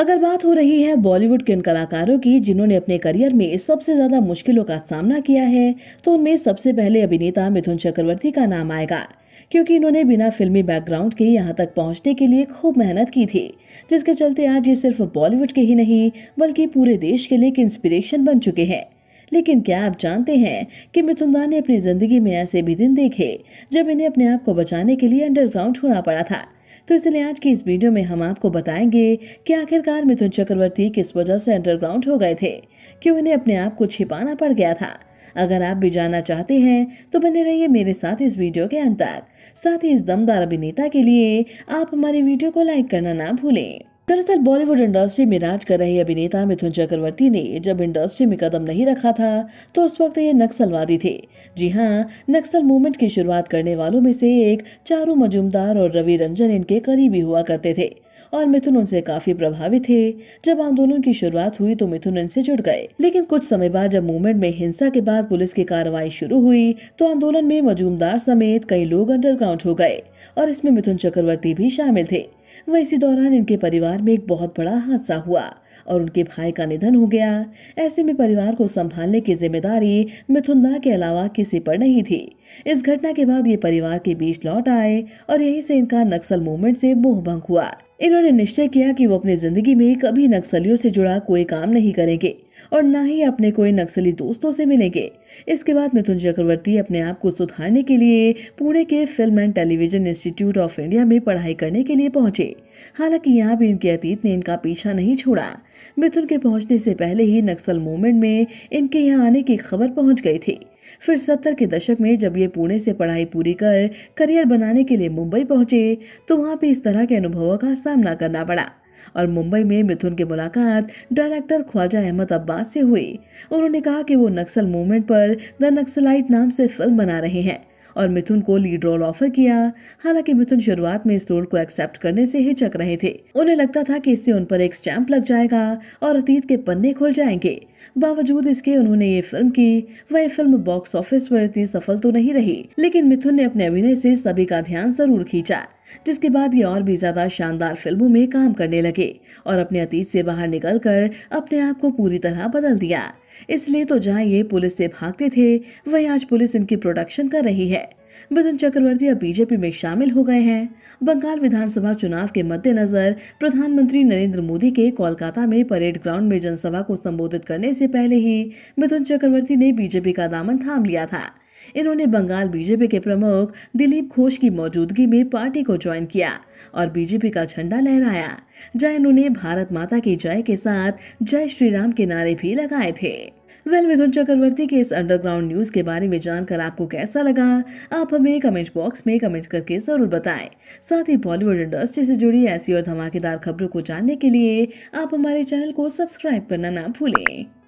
अगर बात हो रही है बॉलीवुड के इन कलाकारों की जिन्होंने अपने करियर में सबसे ज्यादा मुश्किलों का सामना किया है तो उनमें सबसे पहले अभिनेता मिथुन चक्रवर्ती का नाम आएगा क्योंकि इन्होंने बिना फिल्मी बैकग्राउंड के यहाँ तक पहुँचने के लिए खूब मेहनत की थी जिसके चलते आज ये सिर्फ बॉलीवुड के ही नहीं बल्कि पूरे देश के लिए एक इंस्पिरेशन बन चुके हैं लेकिन क्या आप जानते हैं कि मिथुनदा ने अपनी जिंदगी में ऐसे भी दिन देखे जब इन्हें अपने आप को बचाने के लिए अंडरग्राउंड होना पड़ा था तो इसलिए आज की इस वीडियो में हम आपको बताएंगे कि आखिरकार मिथुन चक्रवर्ती किस वजह से अंडरग्राउंड हो गए थे क्यों इन्हें अपने आप को छिपाना पड़ गया था अगर आप भी जानना चाहते हैं तो बने रहिए मेरे साथ इस वीडियो के अंत तक साथ ही इस दमदार अभिनेता के लिए आप हमारी वीडियो को लाइक करना ना भूलें दरअसल बॉलीवुड इंडस्ट्री में राज कर रहे अभिनेता मिथुन चक्रवर्ती ने जब इंडस्ट्री में कदम नहीं रखा था तो उस वक्त ये नक्सलवादी थे जी हाँ नक्सल मूवमेंट की शुरुआत करने वालों में से एक चारू मजुमदार और रवि रंजन इनके करीबी हुआ करते थे और मिथुन उनसे काफी प्रभावित थे जब आंदोलन की शुरुआत हुई तो मिथुन इनसे जुड़ गए लेकिन कुछ समय बाद जब मूवमेंट में हिंसा के बाद पुलिस की कार्रवाई शुरू हुई तो आंदोलन में मजूमदार समेत कई लोग अंडरग्राउंड हो गए और इसमें मिथुन चक्रवर्ती भी शामिल थे वह इसी दौरान इनके परिवार में एक बहुत बड़ा हादसा हुआ और उनके भाई का निधन हो गया ऐसे में परिवार को संभालने की जिम्मेदारी मिथुनदा के अलावा किसी पर नहीं थी इस घटना के बाद ये परिवार के बीच लौट आए और यहीं से इनका नक्सल मूवमेंट से मोह भंग हुआ इन्होंने निश्चय किया कि वो अपनी जिंदगी में कभी नक्सलियों से जुड़ा कोई काम नहीं करेंगे और ना ही अपने कोई नक्सली दोस्तों से मिलेंगे इसके बाद मिथुन चक्रवर्ती अपने आप को सुधारने के लिए पुणे के film and television institute of India में पढ़ाई करने के लिए पहुंचे हालांकि यहाँ भी इनके अतीत ने इनका पीछा नहीं छोड़ा मिथुन के पहुंचने से पहले ही नक्सल मूवमेंट में इनके यहाँ आने की खबर पहुँच गई थी फिर सत्तर के दशक में जब ये पुणे से पढ़ाई पूरी कर करियर बनाने के लिए मुंबई पहुंचे तो वहाँ पे इस तरह के अनुभवों का सामना करना पड़ा और मुंबई में मिथुन की मुलाकात डायरेक्टर ख्वाजा अहमद अब्बास से हुई उन्होंने कहा कि वो नक्सल मूवमेंट पर द नक्सलाइट नाम से फिल्म बना रहे हैं और मिथुन को लीड रोल ऑफर किया हालांकि मिथुन शुरुआत में इस रोल को एक्सेप्ट करने से हिचक रहे थे उन्हें लगता था कि इससे उन पर एक स्टैंप लग जाएगा और अतीत के पन्ने खुल जाएंगे बावजूद इसके उन्होंने ये फिल्म की वह फिल्म बॉक्स ऑफिस पर इतनी सफल तो नहीं रही लेकिन मिथुन ने अपने अभिनय से सभी का ध्यान जरूर खींचा जिसके बाद ये और भी ज़्यादा शानदार फिल्मों में काम करने लगे और अपने अतीत से बाहर निकलकर अपने आप को पूरी तरह बदल दिया इसलिए तो जहाँ ये पुलिस से भागते थे वही आज पुलिस इनकी प्रोडक्शन कर रही है मिथुन चक्रवर्ती अब बीजेपी में शामिल हो गए हैं बंगाल विधानसभा चुनाव के मद्देनजर प्रधानमंत्री नरेंद्र मोदी के कोलकाता में परेड ग्राउंड में जनसभा को संबोधित करने से पहले ही मिथुन चक्रवर्ती ने बीजेपी का दामन थाम लिया था इन्होंने बंगाल बीजेपी के प्रमुख दिलीप घोष की मौजूदगी में पार्टी को ज्वाइन किया और बीजेपी का झंडा लहराया जहाँ इन्होंने भारत माता की जय के साथ जय श्री राम के नारे भी लगाए थे वेल मिथुन चक्रवर्ती के इस अंडरग्राउंड न्यूज के बारे में जानकर आपको कैसा लगा आप हमें कमेंट बॉक्स में कमेंट करके जरूर बताएं साथ ही बॉलीवुड इंडस्ट्री से जुड़ी ऐसी और धमाकेदार खबरों को जानने के लिए आप हमारे चैनल को सब्सक्राइब करना ना भूलें